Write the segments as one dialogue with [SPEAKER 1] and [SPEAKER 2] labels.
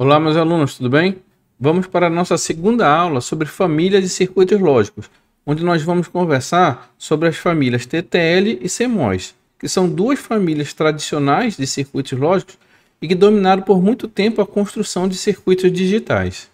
[SPEAKER 1] Olá, meus alunos, tudo bem? Vamos para a nossa segunda aula sobre famílias e circuitos lógicos, onde nós vamos conversar sobre as famílias TTL e CMOS, que são duas famílias tradicionais de circuitos lógicos e que dominaram por muito tempo a construção de circuitos digitais.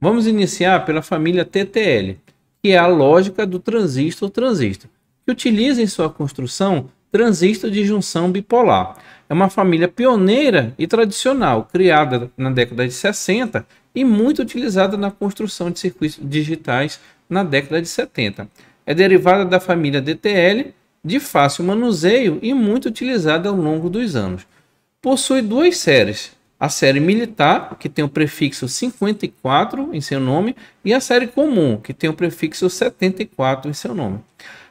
[SPEAKER 1] Vamos iniciar pela família TTL, que é a lógica do transistor-transistor, que utiliza em sua construção transistor de junção bipolar, é uma família pioneira e tradicional, criada na década de 60 e muito utilizada na construção de circuitos digitais na década de 70. É derivada da família DTL, de fácil manuseio e muito utilizada ao longo dos anos. Possui duas séries: a série militar, que tem o prefixo 54 em seu nome, e a série comum, que tem o prefixo 74 em seu nome.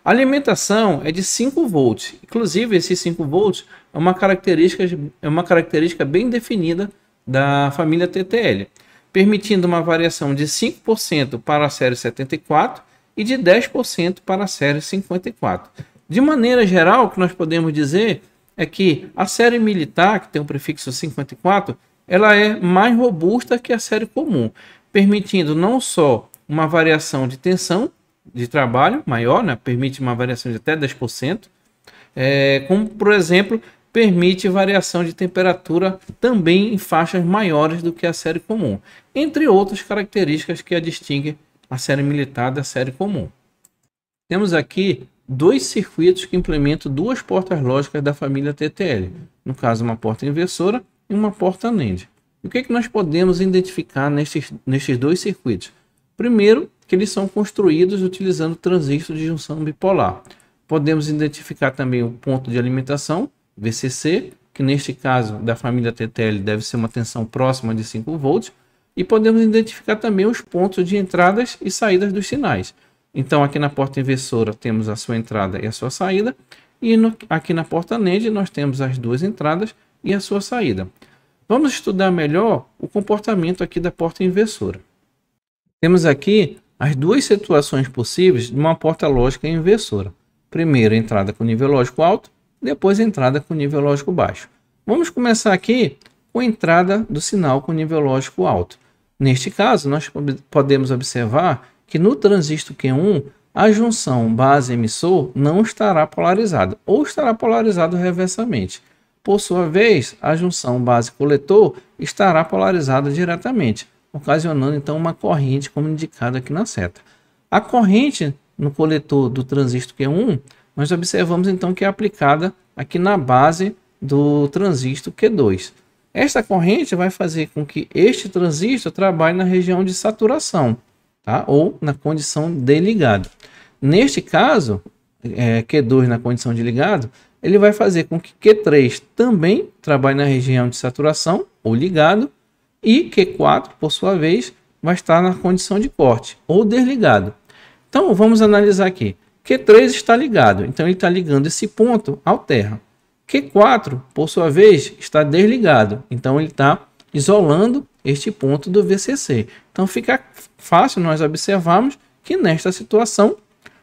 [SPEAKER 1] A alimentação é de 5 volts, inclusive esses 5 volts é uma característica, é uma característica bem definida da família TTL, permitindo uma variação de 5% para a série 74 e de 10% para a série 54. De maneira geral, o que nós podemos dizer é que a série militar, que tem o prefixo 54, ela é mais robusta que a série comum, permitindo não só uma variação de tensão de trabalho maior, né? permite uma variação de até 10%, é, como, por exemplo, permite variação de temperatura também em faixas maiores do que a série comum, entre outras características que a distinguem a série militar da série comum. Temos aqui dois circuitos que implementam duas portas lógicas da família TTL, no caso uma porta inversora e uma porta NAND. O que, é que nós podemos identificar nestes, nestes dois circuitos? Primeiro, que eles são construídos utilizando transistor de junção bipolar. Podemos identificar também o ponto de alimentação VCC, que neste caso da família TTL deve ser uma tensão próxima de 5 volts, e podemos identificar também os pontos de entradas e saídas dos sinais. Então aqui na porta inversora temos a sua entrada e a sua saída, e no, aqui na porta NAND nós temos as duas entradas e a sua saída. Vamos estudar melhor o comportamento aqui da porta inversora. Temos aqui as duas situações possíveis de uma porta lógica inversora. Primeiro, entrada com nível lógico alto, depois entrada com nível lógico baixo. Vamos começar aqui com a entrada do sinal com nível lógico alto. Neste caso, nós podemos observar que no transistor Q1, a junção base-emissor não estará polarizada, ou estará polarizada reversamente. Por sua vez, a junção base-coletor estará polarizada diretamente, ocasionando então uma corrente como indicado aqui na seta. A corrente no coletor do transistor Q1 nós observamos então que é aplicada aqui na base do transistor Q2. Esta corrente vai fazer com que este transistor trabalhe na região de saturação, tá? ou na condição de ligado. Neste caso, é, Q2 na condição de ligado, ele vai fazer com que Q3 também trabalhe na região de saturação, ou ligado, e Q4, por sua vez, vai estar na condição de corte, ou desligado. Então, vamos analisar aqui. Q3 está ligado, então ele está ligando esse ponto ao terra. Q4, por sua vez, está desligado, então ele está isolando este ponto do VCC. Então fica fácil nós observarmos que nesta situação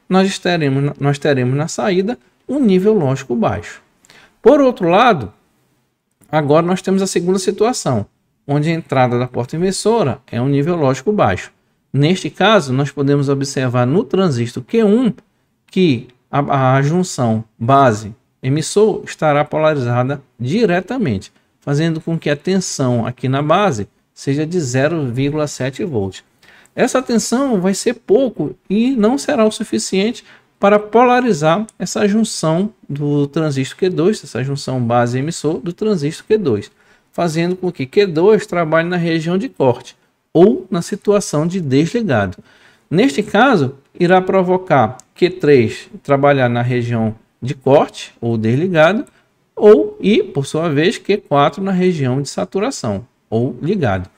[SPEAKER 1] nós teremos, nós teremos na saída um nível lógico baixo. Por outro lado, agora nós temos a segunda situação, onde a entrada da porta inversora é um nível lógico baixo. Neste caso, nós podemos observar no transistor Q1 que a, a junção base-emissor estará polarizada diretamente, fazendo com que a tensão aqui na base seja de 0,7 volts. Essa tensão vai ser pouco e não será o suficiente para polarizar essa junção do transistor Q2, essa junção base emissor do transistor Q2, fazendo com que Q2 trabalhe na região de corte ou na situação de desligado. Neste caso, irá provocar Q3 trabalhar na região de corte ou desligado, ou e, por sua vez, Q4 na região de saturação ou ligado.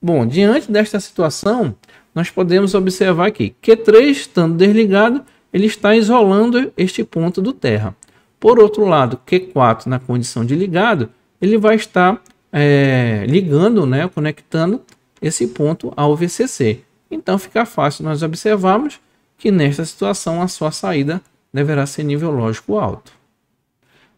[SPEAKER 1] Bom, diante desta situação, nós podemos observar que Q3 estando desligado, ele está isolando este ponto do terra. Por outro lado, Q4 na condição de ligado, ele vai estar é, ligando, né, conectando esse ponto ao VCC. Então fica fácil nós observarmos que nesta situação a sua saída deverá ser nível lógico alto.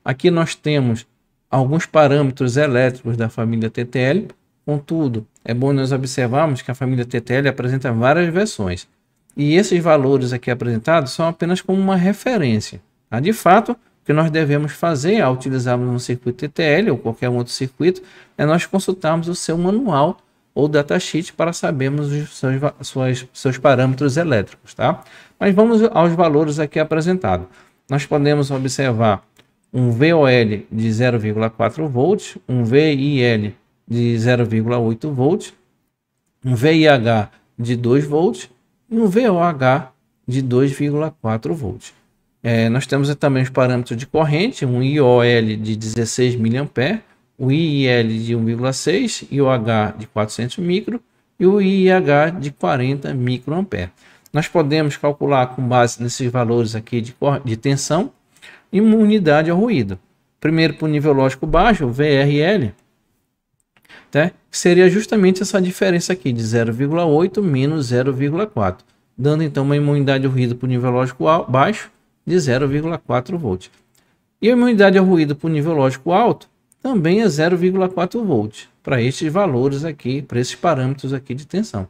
[SPEAKER 1] Aqui nós temos alguns parâmetros elétricos da família TTL, contudo, é bom nós observarmos que a família TTL apresenta várias versões, e esses valores aqui apresentados são apenas como uma referência. Tá? De fato, o que nós devemos fazer ao utilizarmos um circuito TTL ou qualquer outro circuito é nós consultarmos o seu manual ou datasheet para sabermos os seus, suas, seus parâmetros elétricos, tá? Mas vamos aos valores aqui apresentados. Nós podemos observar um VOL de 0,4 volts, um VIL de 0,8 volts, um VIH de 2 volts e um VOH de 2,4 volts. É, nós temos também os parâmetros de corrente, um IOL de 16 mA, o IL de 1,6 e o H de 400 micro e o IH de 40 microampere. Nós podemos calcular com base nesses valores aqui de, de tensão imunidade ao ruído. Primeiro para o nível lógico baixo, VRL, né? Tá? seria justamente essa diferença aqui de 0,8 menos 0,4, dando então uma imunidade ao ruído para o nível lógico baixo de 0,4 volts. E a imunidade ao ruído para o nível lógico alto também é 0,4 volt para estes valores aqui, para esses parâmetros aqui de tensão.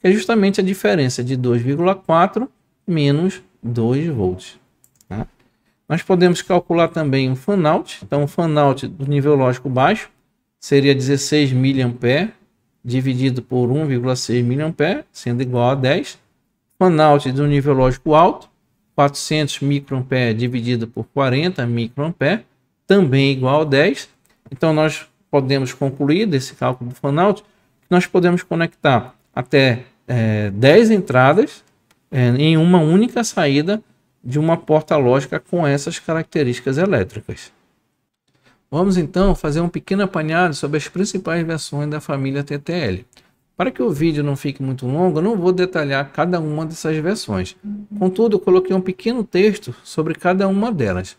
[SPEAKER 1] Que é justamente a diferença de 2,4 menos 2 volts. Tá? Nós podemos calcular também o fanout. Então, o fanout do nível lógico baixo seria 16 mA dividido por 1,6 mA, sendo igual a 10. Fanout do nível lógico alto, 400 microampere dividido por 40 microampere, também igual a 10. Então nós podemos concluir desse cálculo do fanout que nós podemos conectar até é, 10 entradas é, em uma única saída de uma porta lógica com essas características elétricas. Vamos então fazer um pequeno apanhado sobre as principais versões da família TTL. Para que o vídeo não fique muito longo, eu não vou detalhar cada uma dessas versões. Contudo, eu coloquei um pequeno texto sobre cada uma delas.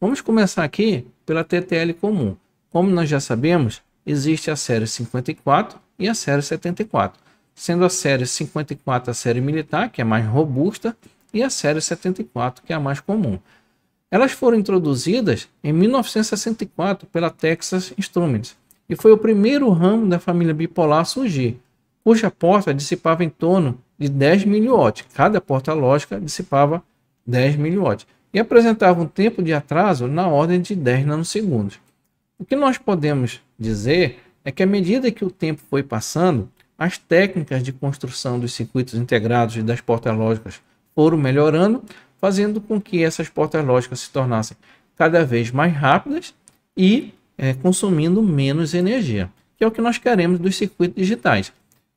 [SPEAKER 1] Vamos começar aqui pela TTL comum. Como nós já sabemos, existe a série 54 e a série 74, sendo a série 54 a série militar, que é mais robusta, e a série 74, que é a mais comum. Elas foram introduzidas em 1964 pela Texas Instruments e foi o primeiro ramo da família bipolar a surgir, cuja porta dissipava em torno de 10 miliwatts. Cada porta lógica dissipava 10 miliwatts e apresentava um tempo de atraso na ordem de 10 nanosegundos. O que nós podemos dizer é que à medida que o tempo foi passando, as técnicas de construção dos circuitos integrados e das portas lógicas foram melhorando, fazendo com que essas portas lógicas se tornassem cada vez mais rápidas e é, consumindo menos energia, que é o que nós queremos dos circuitos digitais,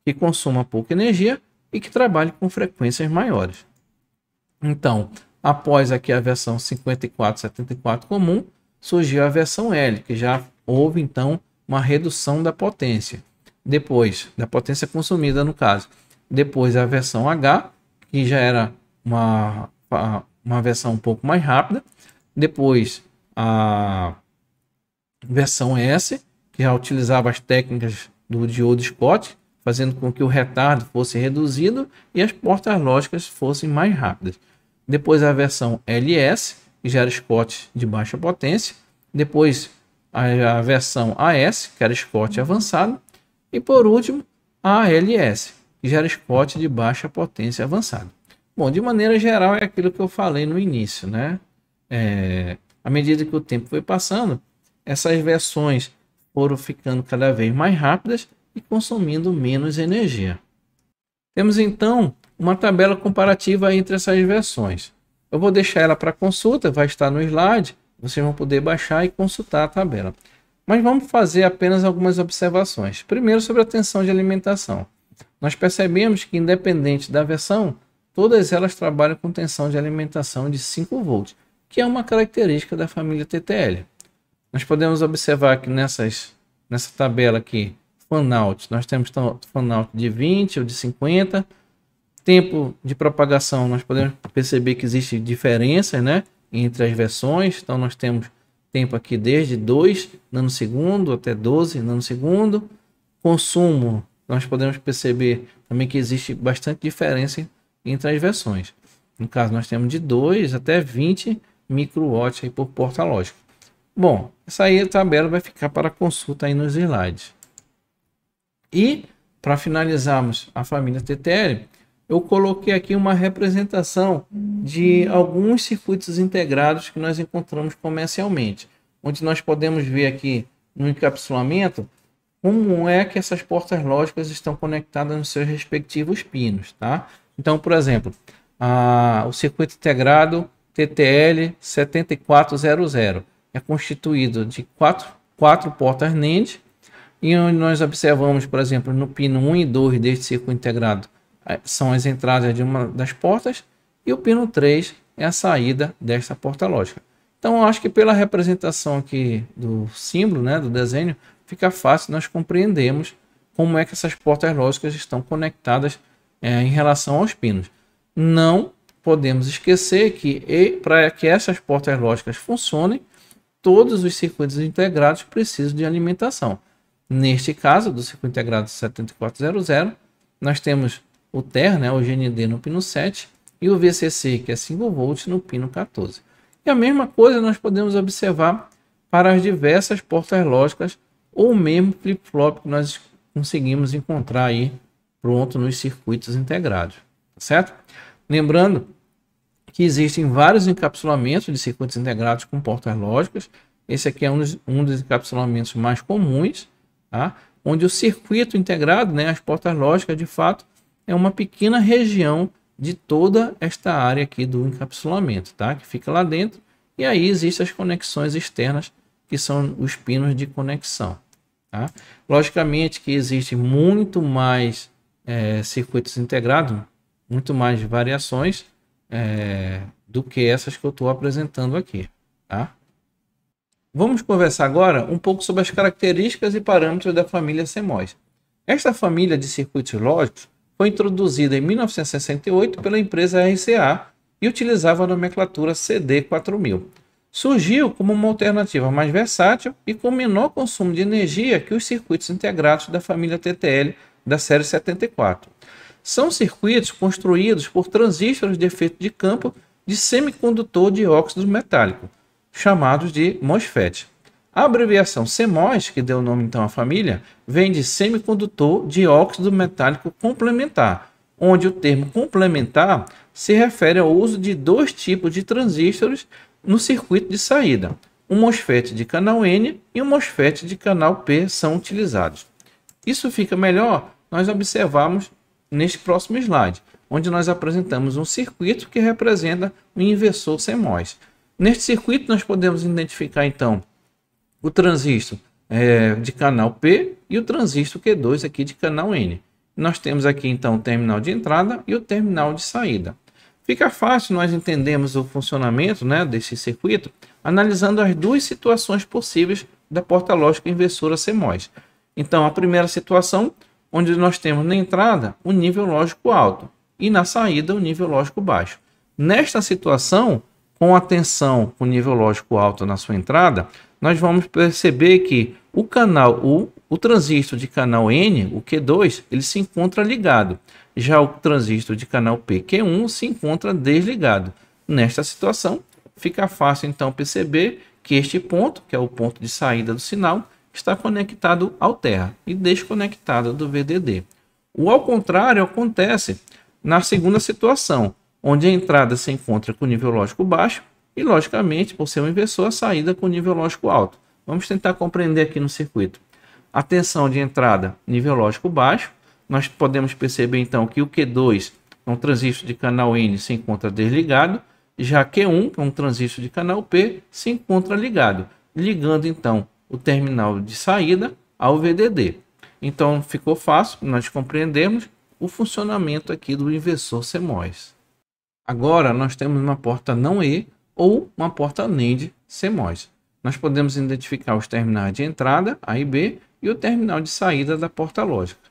[SPEAKER 1] que consuma pouca energia e que trabalhe com frequências maiores. Então, após aqui a versão 5474 comum, surgiu a versão L, que já houve então uma redução da potência. Depois, da potência consumida no caso. Depois a versão H, que já era uma, uma versão um pouco mais rápida. Depois a versão S, que já utilizava as técnicas do diodo Scott, fazendo com que o retardo fosse reduzido e as portas lógicas fossem mais rápidas. Depois a versão LS, que gera Scott de baixa potência. Depois, a, a versão AS, que era Scott avançado. E por último, a ALS, que gera Scott de baixa potência avançada. Bom, de maneira geral, é aquilo que eu falei no início, né? É, à medida que o tempo foi passando, essas versões foram ficando cada vez mais rápidas e consumindo menos energia. Temos então uma tabela comparativa entre essas versões. Eu vou deixar ela para consulta, vai estar no slide, vocês vão poder baixar e consultar a tabela. Mas vamos fazer apenas algumas observações. Primeiro, sobre a tensão de alimentação. Nós percebemos que, independente da versão, todas elas trabalham com tensão de alimentação de 5 volts, que é uma característica da família TTL. Nós podemos observar que nessas, nessa tabela aqui, fanout, nós temos fanout de 20 ou de 50, tempo de propagação, nós podemos perceber que existe diferença né, entre as versões. Então, nós temos tempo aqui desde 2 nanosegundo até 12 nanosegundo. Consumo, nós podemos perceber também que existe bastante diferença entre as versões. No caso, nós temos de 2 até 20 microwatts aí por porta lógica. Bom, essa aí a tabela vai ficar para consulta aí nos slides. E para finalizarmos a família TTL, eu coloquei aqui uma representação de hum. alguns circuitos integrados que nós encontramos comercialmente, onde nós podemos ver aqui no encapsulamento como é que essas portas lógicas estão conectadas nos seus respectivos pinos, tá? Então, por exemplo, a, o circuito integrado TTL 7400 é constituído de quatro, quatro portas NAND e onde nós observamos, por exemplo, no pino 1 e 2 deste circuito integrado é, são as entradas de uma das portas e o pino 3 é a saída desta porta lógica. Então, acho que pela representação aqui do símbolo, né, do desenho, fica fácil nós compreendermos como é que essas portas lógicas estão conectadas é, em relação aos pinos. Não podemos esquecer que para que essas portas lógicas funcionem, todos os circuitos integrados precisam de alimentação. Neste caso, do circuito integrado 7400, nós temos o TER, né, o GND no pino 7 e o VCC, que é 5 volts, no pino 14. E a mesma coisa nós podemos observar para as diversas portas lógicas ou mesmo flip-flop que nós conseguimos encontrar aí pronto nos circuitos integrados, tá certo? Lembrando que existem vários encapsulamentos de circuitos integrados com portas lógicas. Esse aqui é um dos, um dos encapsulamentos mais comuns, tá? onde o circuito integrado, né, as portas lógicas, de fato, é uma pequena região de toda esta área aqui do encapsulamento, tá? Que fica lá dentro. E aí existem as conexões externas, que são os pinos de conexão. Tá? Logicamente que existe muito mais é, circuitos integrados, muito mais variações é, do que essas que eu estou apresentando aqui. Tá? Vamos conversar agora um pouco sobre as características e parâmetros da família CMOS. Esta família de circuitos lógicos foi introduzida em 1968 pela empresa RCA e utilizava a nomenclatura CD4000. Surgiu como uma alternativa mais versátil e com menor consumo de energia que os circuitos integrados da família TTL da série 74. São circuitos construídos por transistores de efeito de campo de semicondutor de óxido metálico, chamados de MOSFET. A abreviação CMOS, que deu o nome então à família, vem de semicondutor de óxido metálico complementar, onde o termo complementar se refere ao uso de dois tipos de transistores no circuito de saída. Um MOSFET de canal N e um MOSFET de canal P são utilizados. Isso fica melhor nós observamos neste próximo slide, onde nós apresentamos um circuito que representa o inversor CMOS. Neste circuito nós podemos identificar então o transistor é, de canal P e o transistor Q2 aqui de canal N. Nós temos aqui então o terminal de entrada e o terminal de saída. Fica fácil nós entendermos o funcionamento né, desse circuito analisando as duas situações possíveis da porta lógica inversora CMOS. Então, a primeira situação, onde nós temos na entrada o um nível lógico alto e na saída o um nível lógico baixo. Nesta situação, com a tensão com nível lógico alto na sua entrada, nós vamos perceber que o canal, o, o transistor de canal N, o Q2, ele se encontra ligado. Já o transistor de canal P, q 1 se encontra desligado. Nesta situação, fica fácil então perceber que este ponto, que é o ponto de saída do sinal, está conectado ao terra e desconectado do VDD. O ao contrário acontece na segunda situação, onde a entrada se encontra com nível lógico baixo e, logicamente, por ser um inversor, a saída com nível lógico alto. Vamos tentar compreender aqui no circuito. A tensão de entrada, nível lógico baixo. Nós podemos perceber, então, que o Q2 é um transistor de canal N, se encontra desligado. Já Q1, que é um transistor de canal P, se encontra ligado. Ligando, então, o terminal de saída ao VDD. Então, ficou fácil nós compreendemos o funcionamento aqui do inversor CMOS. Agora, nós temos uma porta não E ou uma porta NAND CMOS. Nós podemos identificar os terminais de entrada, A e B, e o terminal de saída da porta lógica.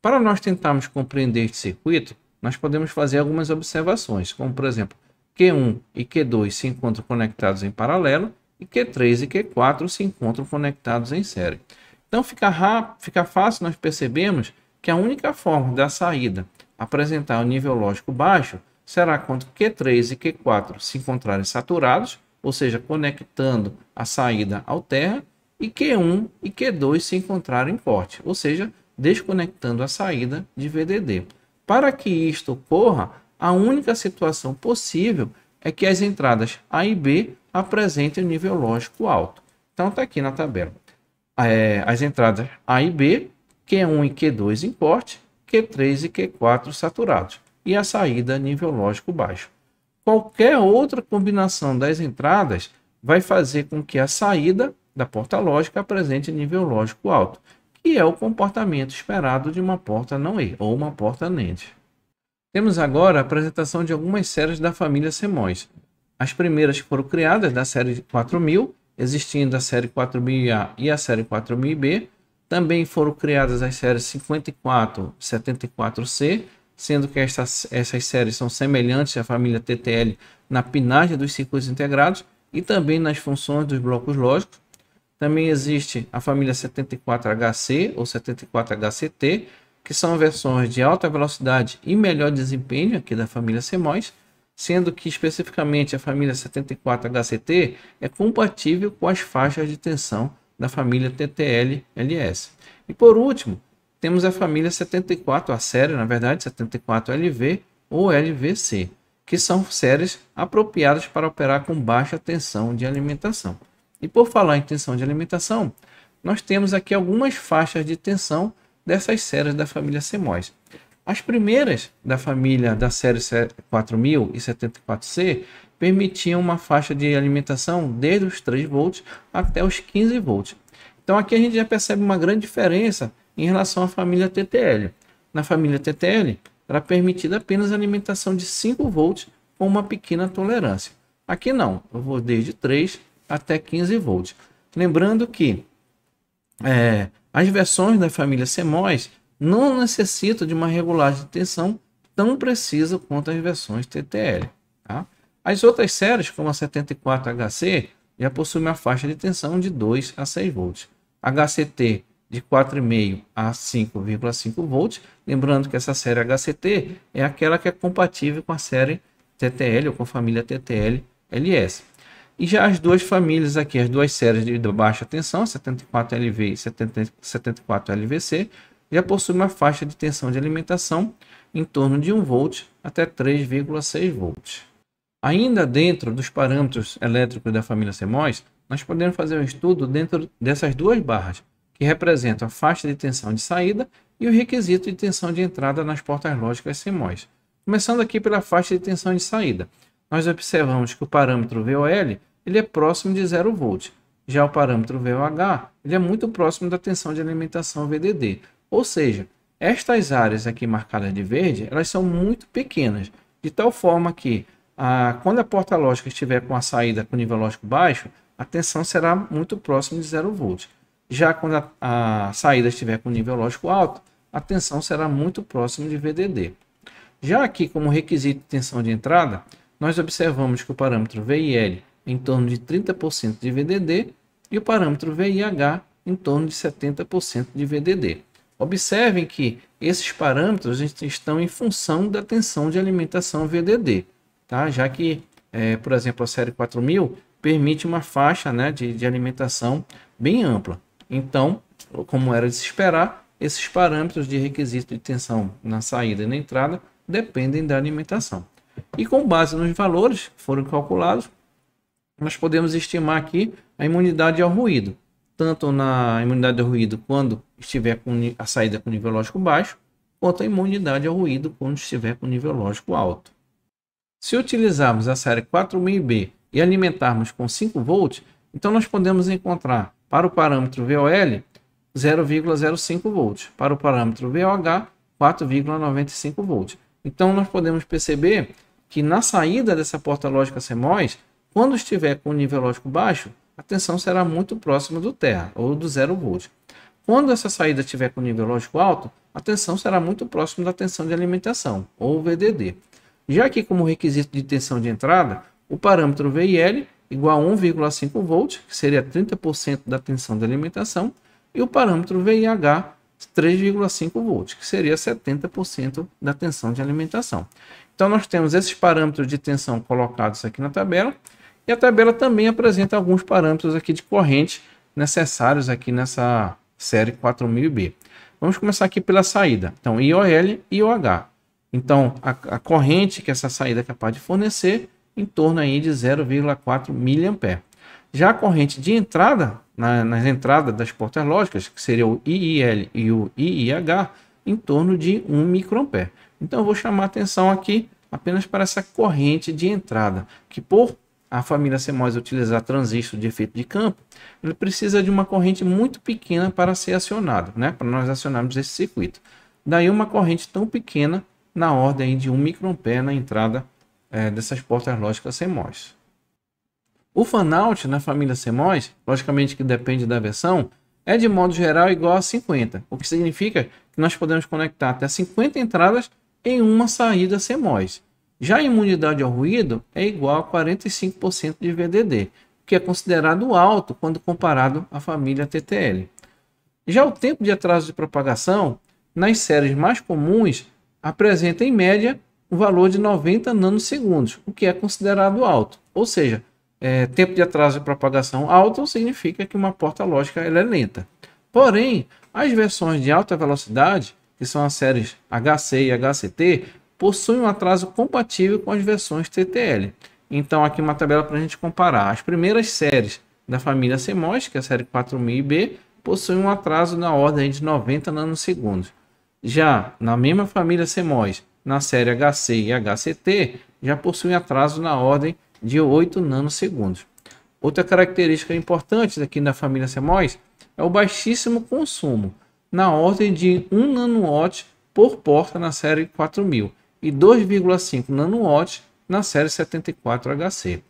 [SPEAKER 1] Para nós tentarmos compreender este circuito, nós podemos fazer algumas observações, como por exemplo, Q1 e Q2 se encontram conectados em paralelo e Q3 e Q4 se encontram conectados em série. Então fica, rápido, fica fácil nós percebemos que a única forma da saída apresentar o um nível lógico baixo será quando Q3 e Q4 se encontrarem saturados, ou seja, conectando a saída ao terra, e Q1 e Q2 se encontrarem em corte, ou seja, desconectando a saída de VDD. Para que isto ocorra, a única situação possível é que as entradas A e B apresentem um nível lógico alto. Então está aqui na tabela. É, as entradas A e B, Q1 e Q2 em corte, Q3 e Q4 saturados e a saída nível lógico baixo. Qualquer outra combinação das entradas vai fazer com que a saída da porta lógica apresente nível lógico alto, que é o comportamento esperado de uma porta não E ou uma porta NAND. Temos agora a apresentação de algumas séries da família CMOS. As primeiras que foram criadas da série 4000, existindo a série 4000A e a série 4000B. Também foram criadas as séries 54, 74C sendo que essas essas séries são semelhantes à família TTL na pinagem dos circuitos integrados e também nas funções dos blocos lógicos. Também existe a família 74HC ou 74HCT, que são versões de alta velocidade e melhor desempenho aqui da família CMOS, sendo que especificamente a família 74HCT é compatível com as faixas de tensão da família TTL-LS. E por último, temos a família 74, a série, na verdade, 74LV ou LVC, que são séries apropriadas para operar com baixa tensão de alimentação. E por falar em tensão de alimentação, nós temos aqui algumas faixas de tensão dessas séries da família CMOS. As primeiras da família da série 4000 e 74C permitiam uma faixa de alimentação desde os 3 volts até os 15 volts. Então aqui a gente já percebe uma grande diferença em relação à família TTL. Na família TTL, era permitida apenas alimentação de 5 volts com uma pequena tolerância. Aqui não, eu vou desde 3 até 15 volts. Lembrando que é, as versões da família CMOS não necessitam de uma regulagem de tensão tão precisa quanto as versões TTL. Tá? As outras séries, como a 74HC, já possui uma faixa de tensão de 2 a 6 volts. HCT de 4,5 a 5,5 volts. Lembrando que essa série HCT é aquela que é compatível com a série TTL ou com a família TTL-LS. E já as duas famílias aqui, as duas séries de baixa tensão, 74LV e 74LVC, já possuem uma faixa de tensão de alimentação em torno de 1 volt até 3,6 volts. Ainda dentro dos parâmetros elétricos da família CMOS, nós podemos fazer um estudo dentro dessas duas barras, que representa a faixa de tensão de saída e o requisito de tensão de entrada nas portas lógicas CMOS. Começando aqui pela faixa de tensão de saída, nós observamos que o parâmetro VOL ele é próximo de 0 V, já o parâmetro VOH ele é muito próximo da tensão de alimentação VDD, ou seja, estas áreas aqui marcadas de verde, elas são muito pequenas, de tal forma que a, quando a porta lógica estiver com a saída com nível lógico baixo, a tensão será muito próxima de 0 volts. Já quando a, a saída estiver com nível lógico alto, a tensão será muito próxima de VDD. Já aqui, como requisito de tensão de entrada, nós observamos que o parâmetro VIL em torno de 30% de VDD e o parâmetro VIH em torno de 70% de VDD. Observem que esses parâmetros estão em função da tensão de alimentação VDD, tá? já que, é, por exemplo, a série 4000 permite uma faixa né, de, de alimentação bem ampla. Então, como era de se esperar, esses parâmetros de requisito de tensão na saída e na entrada dependem da alimentação. E com base nos valores que foram calculados, nós podemos estimar aqui a imunidade ao ruído, tanto na imunidade ao ruído quando estiver com a saída com nível lógico baixo, quanto a imunidade ao ruído quando estiver com nível lógico alto. Se utilizarmos a série 4000B e alimentarmos com 5 volts, então nós podemos encontrar para o parâmetro VOL, 0,05 volts. Para o parâmetro VOH, 4,95 volts. Então, nós podemos perceber que na saída dessa porta lógica CMOS, quando estiver com o nível lógico baixo, a tensão será muito próxima do terra, ou do zero volt. Quando essa saída estiver com nível lógico alto, a tensão será muito próxima da tensão de alimentação, ou VDD. Já que como requisito de tensão de entrada, o parâmetro VIL igual a 1,5 volt, que seria 30% da tensão de alimentação, e o parâmetro VIH 3,5 volts, que seria 70% da tensão de alimentação. Então nós temos esses parâmetros de tensão colocados aqui na tabela, e a tabela também apresenta alguns parâmetros aqui de corrente necessários aqui nessa série 4000B. Vamos começar aqui pela saída. Então IOL e IOH. Então a, a corrente que essa saída é capaz de fornecer em torno aí de 0,4 mA. Já a corrente de entrada, na, nas entradas das portas lógicas, que seria o IIL e o IIH, em torno de 1 microampere. Então eu vou chamar atenção aqui apenas para essa corrente de entrada, que por a família CMOS utilizar transistor de efeito de campo, ele precisa de uma corrente muito pequena para ser acionado, né? para nós acionarmos esse circuito. Daí uma corrente tão pequena, na ordem de 1 microampere na entrada é, dessas portas lógicas CMOS. O fanout na família CMOS, logicamente que depende da versão, é de modo geral igual a 50, o que significa que nós podemos conectar até 50 entradas em uma saída CMOS. Já a imunidade ao ruído é igual a 45% de VDD, que é considerado alto quando comparado à família TTL. Já o tempo de atraso de propagação, nas séries mais comuns, apresenta em média o valor de 90 nanosegundos, o que é considerado alto. Ou seja, é, tempo de atraso de propagação alto significa que uma porta lógica ela é lenta. Porém, as versões de alta velocidade, que são as séries HC e HCT, possuem um atraso compatível com as versões TTL. Então, aqui uma tabela para a gente comparar. As primeiras séries da família CMOS, que é a série 4000B, possuem um atraso na ordem de 90 nanosegundos. Já na mesma família CMOS, na série HC e HCT já possuem atraso na ordem de 8 nanosegundos. Outra característica importante aqui da família CMOS é o baixíssimo consumo, na ordem de 1 nanowatt por porta na série 4000 e 2,5 nanowatt na série 74HC.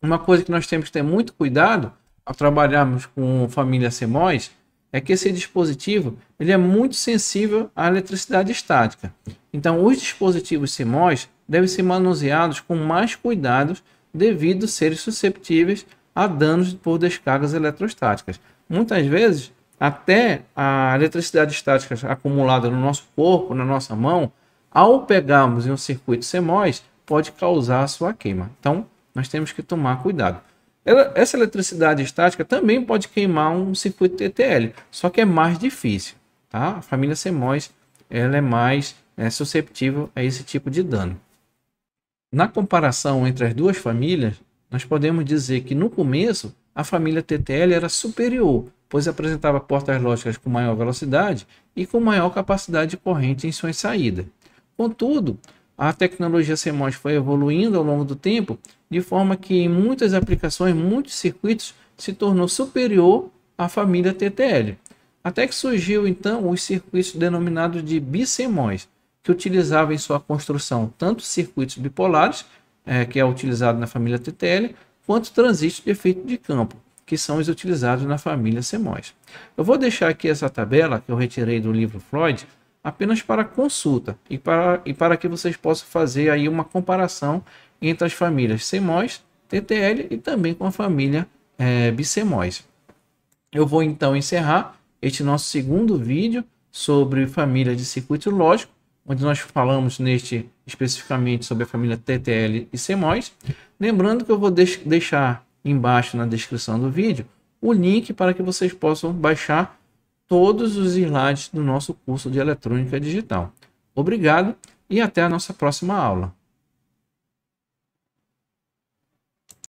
[SPEAKER 1] Uma coisa que nós temos que ter muito cuidado ao trabalharmos com família CMOS é que esse dispositivo ele é muito sensível à eletricidade estática. Então, os dispositivos CMOS devem ser manuseados com mais cuidados devido a serem susceptíveis a danos por descargas eletrostáticas. Muitas vezes, até a eletricidade estática acumulada no nosso corpo, na nossa mão, ao pegarmos em um circuito CMOS, pode causar a sua queima. Então, nós temos que tomar cuidado. Ela, essa eletricidade estática também pode queimar um circuito TTL, só que é mais difícil. Tá? A família CMOS ela é mais é, susceptível a esse tipo de dano. Na comparação entre as duas famílias, nós podemos dizer que no começo a família TTL era superior, pois apresentava portas lógicas com maior velocidade e com maior capacidade de corrente em suas saídas. Contudo, a tecnologia CMOS foi evoluindo ao longo do tempo, de forma que em muitas aplicações, muitos circuitos se tornou superior à família TTL. Até que surgiu então os circuitos denominados de BCMOS, que utilizava em sua construção tanto circuitos bipolares, é, que é utilizado na família TTL, quanto transistores de efeito de campo, que são os utilizados na família CMOS. Eu vou deixar aqui essa tabela que eu retirei do livro Freud, apenas para consulta e para, e para que vocês possam fazer aí uma comparação entre as famílias CMOS, TTL e também com a família é, eh, BCMOS. Eu vou então encerrar este nosso segundo vídeo sobre família de circuito lógico, onde nós falamos neste especificamente sobre a família TTL e CMOS. Lembrando que eu vou deix deixar embaixo na descrição do vídeo o link para que vocês possam baixar todos os slides do nosso curso de eletrônica digital. Obrigado e até a nossa próxima aula.